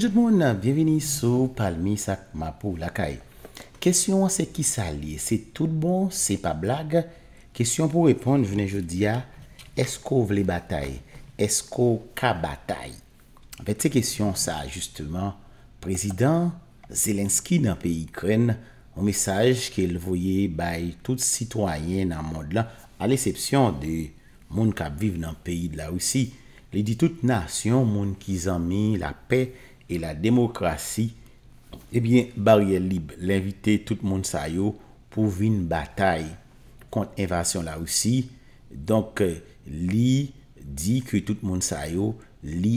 Soutout moun, bienveni sou, palmi sak ma pou lakay. Kesyon an se ki sali, se tout bon, se pa blag. Kesyon pou repond, vene je di a, esko vle batay? Esko ka batay? Pet se kesyon sa, justeman, prezident Zelenski nan peyi kren, ou mesaj ke l voye bay tout sitwayen nan mod lan, al esepsyon de moun kap viv nan peyi la wisi. Li di tout nasyon, moun ki zanmi la pey, E la demokrasi, ebyen eh Bariel Lib l'invite tout moun sayo pou vin batay kont evasyon la roussi. Donk euh, li di ki tout moun sayo li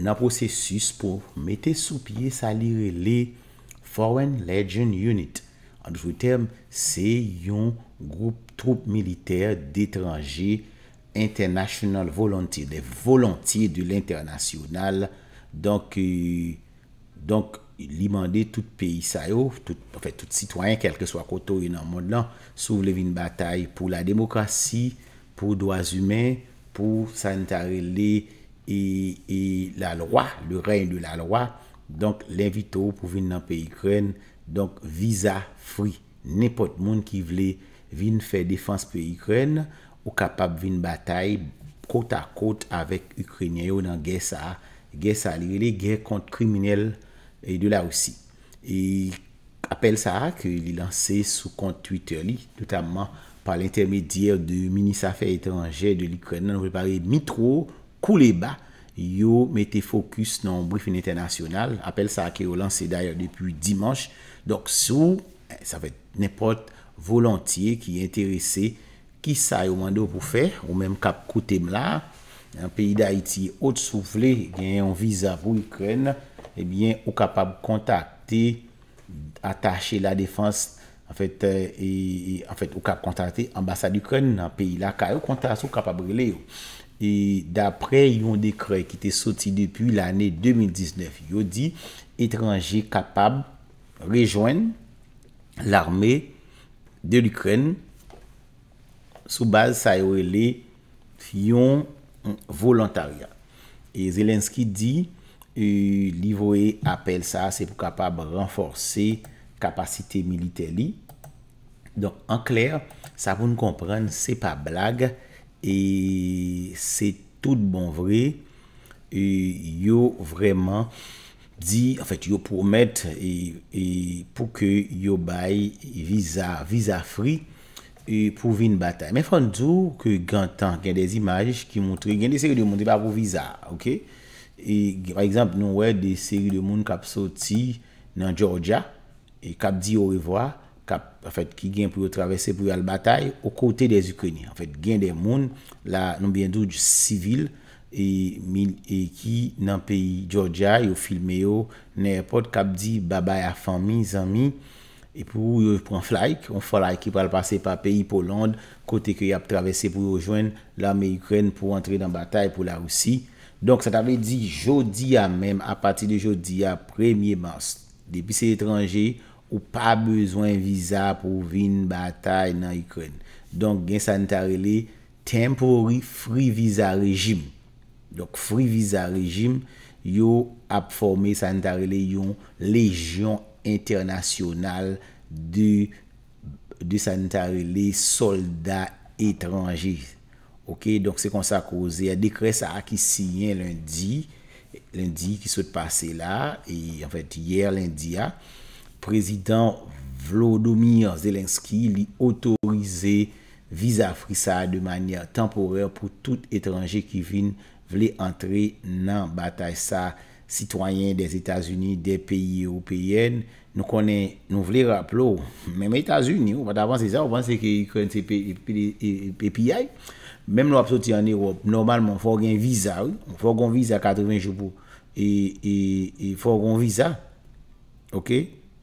nan prosesus pou mette sou piye sa li re le Foreign Legion Unit. Anjou term se yon troupe militer detranje international volantye de volantye de l'internasyonal. Donk euh, li mande tout peyi sa yo, tout sitwayen, kelke swa koto yon nan moun nan, sou vle vin batay pou la demokrasi, pou doaz humen, pou sanitarele e, e la lwa, le reyne de la lwa. Donk l'invito pou vin nan peyi kren, donk visa free. Nepot moun ki vle vin fe defans peyi kren, ou kapap vin batay kote a kote avek Ukrenye yo nan gesa. gey salivele, gey kont kriminel e de la ou si. E apel sa a ke li lanse sou kont Twitter li, notamman pa l'intermedièr de Minisafè Etranger de l'Ikrenan ou repare Mitro, Kouleba, yo mette fokus nan brifin internasyonal. Apel sa a ke yo lanse d'ailleurs depi dimanche. Donc sou, sa fè n'épote volontier ki enterese ki sa yo mando pou fè, ou menm kap koute mla, nan peyi d'Haiti, ou t'soufle genyon vizavou Ukren, ebyen, ou kapab kontakte, atache la defans, en fèt, euh, e, e, en fèt, ou kap kontakte ambasad Ukren, nan peyi lakay, ou kontate, ou kapab rele yo. E d'apre yon dekrey ki te soti depi l'anè 2019, yo di, etranji kapab rejwen l'armè de l'Ukren soubaz sa yo ele fiyon volontariat. Et Zelensky dit, euh, livre et appelle ça, c'est pour capable renforcer capacité militaire. Donc, en clair, ça vous nous comprendre, c'est pas blague et c'est tout bon vrai. Et yo vraiment dit, en fait, yo promettent et, et pour que yo bail visa, visa free E pou vin batay. Men fon djou ke gantan gen des imaj ki mwotre gen des seri de moun de barou viza. E, par ekzamp nou wè de seri de moun kap soti nan Georgia e kap di orivwa ki gen pou yo travese pou yo al batay ou kote des Ukreni. Gen de moun, nou gen djou civil e, e ki nan peyi Georgia yo filme yo nan airport kap di baba ya fami, zami E pou yo pou an flayk, an flayk ki pral pase pa peyi pou Lond, kote ki ap travese pou yo jwen lame Ukwen pou antre nan batay pou la Roussi. Donk sa t'ave di jodi a mem, apati de jodi a, premye mars. Depi se etranje, ou pa bezwen viza pou vin batay nan Ukwen. Donk gen sanitarele, temporary free visa rejim. Donk free visa rejim, yo ap forme sanitarele yon lejyon ekran. internasyonal de sanitarile soldat etranje. Ok, donk se kon sa kouze. A dekre sa a ki sinyen lundi, lundi ki sou te pase la, en fèt, yèr lundi a, prezident Vlodoumi Azelenski li otorize visa frisa de manya temporel pou tout etranje ki vin vle antre nan bataj sa etranje. sitwanyen des Etasuni, des peyi europeyen, nou konen, nou vle raplo, mèm Etasuni, ou vat avansè zan, ou vansè ki krense pe piyay, mèm nou ap soti an Europe, normalman, fò gen viza, fò gen viza 80 joubou, e fò gen viza, ok,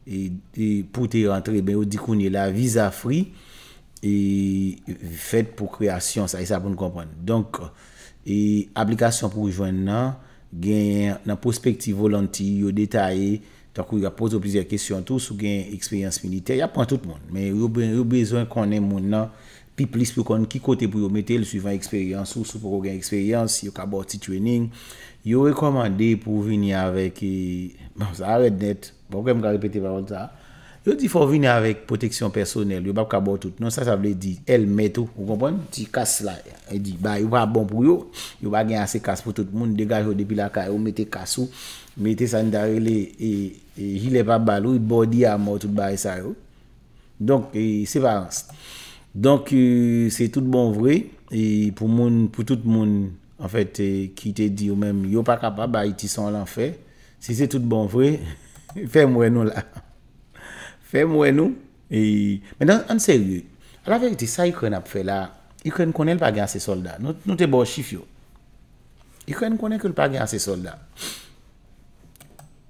e pou te rentre, ben ou di kounye la viza fri, e fèt pou kreasyon, sa y sa pou nou kompren, donk, e aplikasyon pou jwen non? nan, gen nan prospektiv volanti yo detaye tako yo apoz yo plizye kesyon tou sou gen eksperyans militer ya pan tout moun men yo bezon konen moun nan pi plis pou konen ki kote pou yo mette le suivant eksperyans sou pou konen eksperyans yo kabot si training yo rekomande pou vinye avek bon sa aret net bon gen mga repete valon sa Yo di fò vini avèk poteksyon personel, yo bap kabò tout. Non sa sa vle di el metou, ou kompon? Ti kas la, e di, ba yo pa bon pou yo, yo ba gen ase kas pou tout moun, degaj yo depi la ka yo, mete kasou, mete sanitarele, e, e jile pa balou, e bodi a mò tout ba e sa yo. Donk, e, se parans. Donk, e, se tout bon vre, e pou moun, pou tout moun, en fèt, ki te di yo mèm, yo pa kapab, ba iti son lan fè, se se tout bon vre, fè mwen nou la. Fè mwen nou. E, Mè nan an serye. A la verite sa y kwen ap fè la. Y kwen kwenè l pa gen an se soldat. Nou te bo chif yo. Y kwen kwenè kwen l pa gen an se soldat.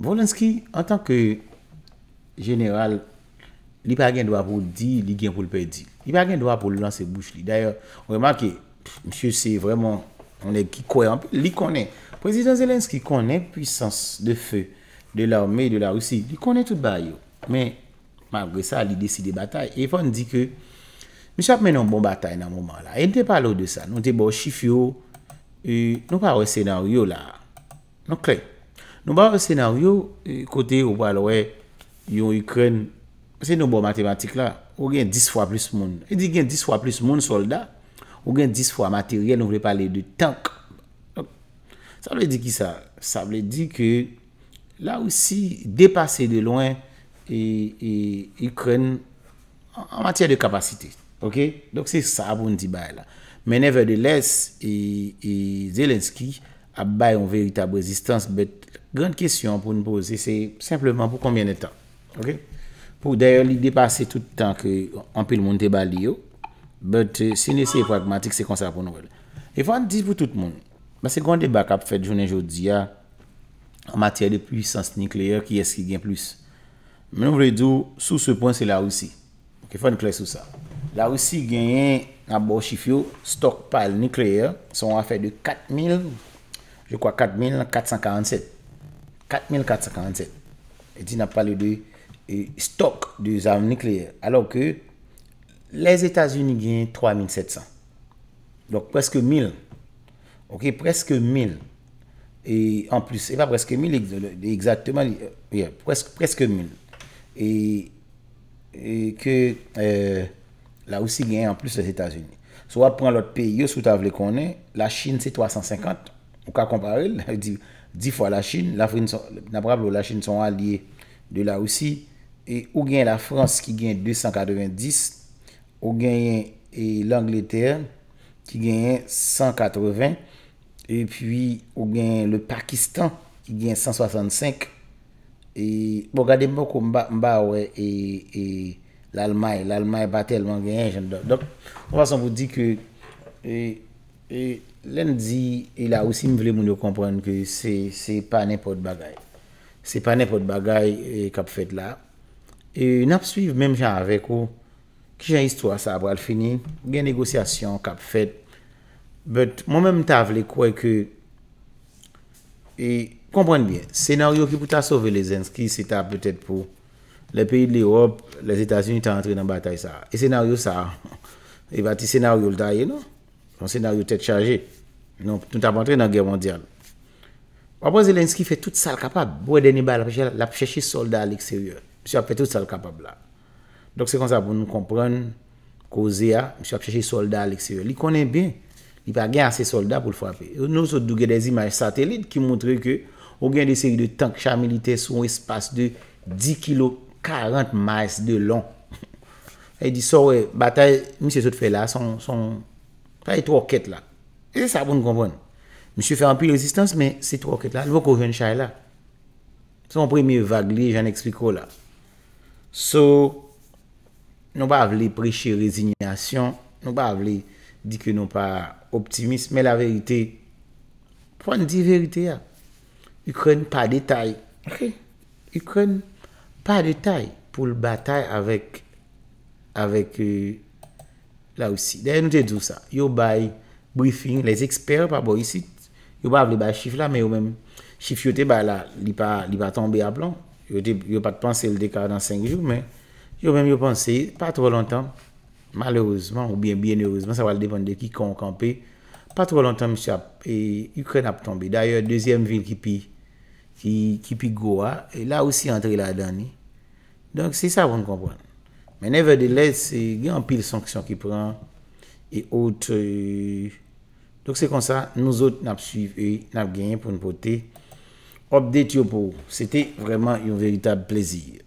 Volanski an tan ke jeneral li pa gen doa pou di, li gen pou l pe di. Li pa gen doa pou l lanse bouch li. D'ayor, ou remakè, msye se vreman onè ki kwen, li kwenè. Prezident Zelenski kwenè pwisans de fe, de l armè, de la russie. Li kwenè tout ba yo. Mè Mabre sa, li desi de batay. E fon di ke, mi chap men yon bon batay nan mouman la. E n te palo de sa. Nou te bo chif yo, nou pa wè senaryo la. Nou krey. Nou pa wè senaryo, kote ou pa lowe, yon yon kren, se nou bo matematik la, ou gen 10 fwa plus moun. E di gen 10 fwa plus moun soldat, ou gen 10 fwa materyen, nou vè pali de tank. Sa vè di ki sa? Sa vè di ke, la ou si, depase de loin, yi e, e, kren an matiyan de kapasite. Ok? Dok se sa apoun di bay la. Men nevertheless, yi Zelenski ap bay an veritab rezistans bet gran kesyon pou nou pose se simplement pou koumbyen etan. Ok? Pou dayan li depase tout tan ke an pil moun deba li euh, yo bet se ne se yi pragmatik se kon sa apoun wè la. E fwa an di pou tout moun ma se kon deba kap fet jounen joudia an matiyan de pwisans nikleye ki eski gen plus. Mais nous voulons dire, sous ce point c'est la Russie Ok, faut une clé sur ça. La Russie gagne un stock stock stockpile nucléaire son affaire de 4000, je crois 4447. 4447. il n'a pas parlé de stock de armes nucléaires. Alors que les états unis gagnent 3700. Donc presque 1000. Ok, presque 1000. Et en plus, c'est pas presque 1000, exactement, euh, presque presque 1000. E, e ke e, laousi gen en plus les Etats-Unis So apren lot pe yo sou ta vle konen La chine se 350 Ou ka kompare, di fwa la chine Nabravo la chine son alie de laousi Ou gen la France ki gen 290 Ou gen l'Angleterre ki gen 180 Ou gen le Pakistan ki gen 165 E, bo gade mpo kou mba mba we E lalmay e, Lalmay batel man genyen jen do Donk, mpo fason mpo di ke E, e lenn di E la osi mvle moun yo kompren Ke se se pa nepo dbagay Se pa nepo dbagay Kap fet la E nap suiv menm jan avek ou Ki jan istwa sa abwal fini Gen negosyasyon kap fet But, mwen menm ta vle kwe ke E kompren bien, senaryo ki pou ta sove le zenski, se ta peutet pou le peyi de l'Europe, les Etats-Unis ta rentre nan batay sa, e senaryo sa e va ti senaryo l'da ye nou son senaryo tet chaje nou ta rentre nan guerre mondiale wapre zilenski fe tout sa l'kapab bou e deni ba l'apcheche soldat l'ekseryeur, msye ap fe tout sa l'kapab la dok se kon sa pou nou kompren koze a, msye apcheche soldat l'ekseryeur, li konen bin li pa gen ase soldat pou l'frapi, nou so dougen des imaj satelit ki mwotre ke Ou gen de seri de tank chal milite sou espas de 10 kilo 40 mas de lon. E di sor, batal, misye sot fè la, son, son, fè yé trokèt la. E sa bon konpon. Misye fè anpil rezistans, men, se trokèt la, lvo kou jen chal la. Son premi vagli, jen eksplikou la. So, nou pa avle preche rezignasyon, nou pa avle di ke nou pa optimist, men la verite, pou an di verite ya? yu kren pa detay, yu kren pa detay pou l batay avèk avèk euh, la ou si, dè yon te djou sa, yon bay briefing, les ekspery pa bo yisi, yon pa avèk bay chif la, mè yon mèm, chif yote, ba la, li pa tombe ap lan, yon pat panse l dekare nan 5 jou, mè, yon mèm yon panse, pa tro lantan, malèouzman, ou bien bienèouzman, sa va l depande ki kon, kon pe, pa tro lantan, mè chap, yon kren ap tombe, dè yon, dèzyèm vin ki pi, ki pi go a, e la osi antre la dani. Donk se sa pou m konpon. Men nevertheless, se gen an pil sanksyon ki pran, e out, e, donk se kon sa, nou zot nap e, genyen pou m pote, op det yo pou. Se te vreman yon veritab plezir.